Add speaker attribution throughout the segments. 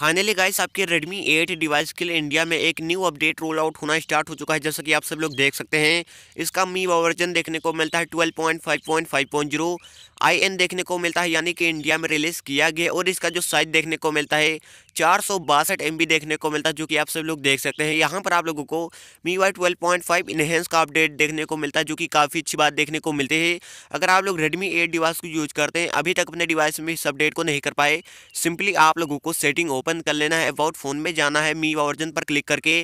Speaker 1: finally guys आपके Redmi 8 device के लिए इंडिया में एक न्यू अपडेट रोल आउट होना स्टार्ट हो चुका है जैसा कि आप सब लोग देख सकते हैं इसका मी वर्जन देखने को मिलता है 12.5.5.0 आई एन देखने को मिलता है यानी कि इंडिया में रिलीज़ किया गया और इसका जो साइज देखने को मिलता है चार सौ बासठ एम देखने को मिलता है जो कि आप सब लोग देख सकते हैं यहाँ पर आप लोगों को MIUI twelve point five enhance का अपडेट देखने को मिलता है जो कि काफ़ी अच्छी बात देखने को मिलती है अगर आप लोग रेडमी एट डिवाइस को यूज करते हैं अभी तक अपने डिवाइस में इस अपडेट को नहीं कर पाए सिंपली आप लोगों को सेटिंग ओपन कर लेना है अबाउट फ़ोन में जाना है मी वर्जन पर क्लिक करके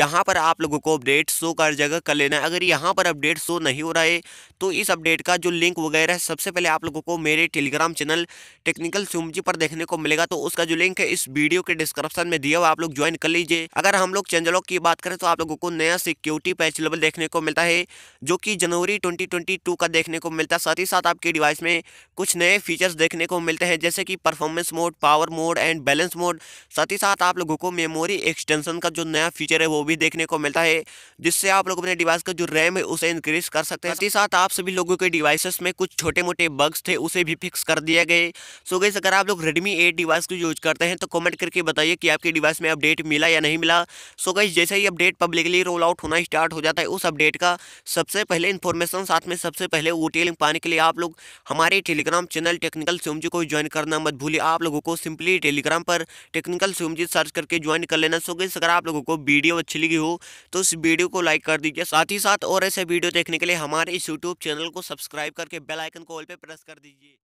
Speaker 1: यहाँ पर आप लोगों को अपडेट शो कर जगह कर लेना है अगर यहाँ पर अपडेट शो नहीं हो रहा है तो इस अपडेट का जो लिंक वगैरह है सबसे पहले आप लोगों को मेरे टेलीग्राम चैनल टेक्निकल सुमजी पर देखने को मिलेगा तो उसका जो लिंक है इस वीडियो वीडियो के डिस्क्रिप्शन में दिया हुआ आप लोग ज्वाइन कर लीजिए अगर हम लोग चेंजलॉक की बात करें तो आप लोगों को नया सिक्योरिटी पैच लेवल देखने को मिलता है जो कि जनवरी 2022 का देखने को मिलता है साथ ही साथ आपके डिवाइस में कुछ नए फीचर्स देखने को मिलते हैं जैसे कि performance mode power mode and balance mode साथ ही साथ आप लोगों को मेमोरी एक्सटेंशन का जो नया फीचर है वो भी देखने को मिलता है जिससे आप लोग अपने डिवाइस का जो रैम है उसे इंक्रीज कर सकते हैं साथ ही साथ आप सभी लोगों के डिवाइसेस में कुछ छोटे मोटे बग्स थे उसे भी फिक्स कर दिया गए सो गई अगर आप लोग रेडमी एट डिवाइस को यूज करते हैं तो कॉमेंट करके करके बताइए कि आपके डिवाइस में अपडेट मिला या नहीं मिला सो गई जैसे ही अपडेट पब्लिकली रोल आउट होना स्टार्ट हो जाता है उस अपडेट का सबसे पहले इन्फॉर्मेशन साथ में सबसे पहले वो टेलिंग पाने के लिए आप लोग हमारे टेलीग्राम चैनल टेक्निकल जी को ज्वाइन करना मत भूलिए आप लोगों को सिंपली टेलीग्राम पर टेक्निकल जी सर्च करके ज्वाइन कर लेना सो गई अगर आप लोगों को वीडियो अच्छी लगी हो तो उस वीडियो को लाइक कर दीजिए साथ ही साथ और ऐसे वीडियो देखने के लिए हमारे इस यूट्यूब चैनल को सब्सक्राइब करके बेलाइकन को ऑल पर प्रेस कर दीजिए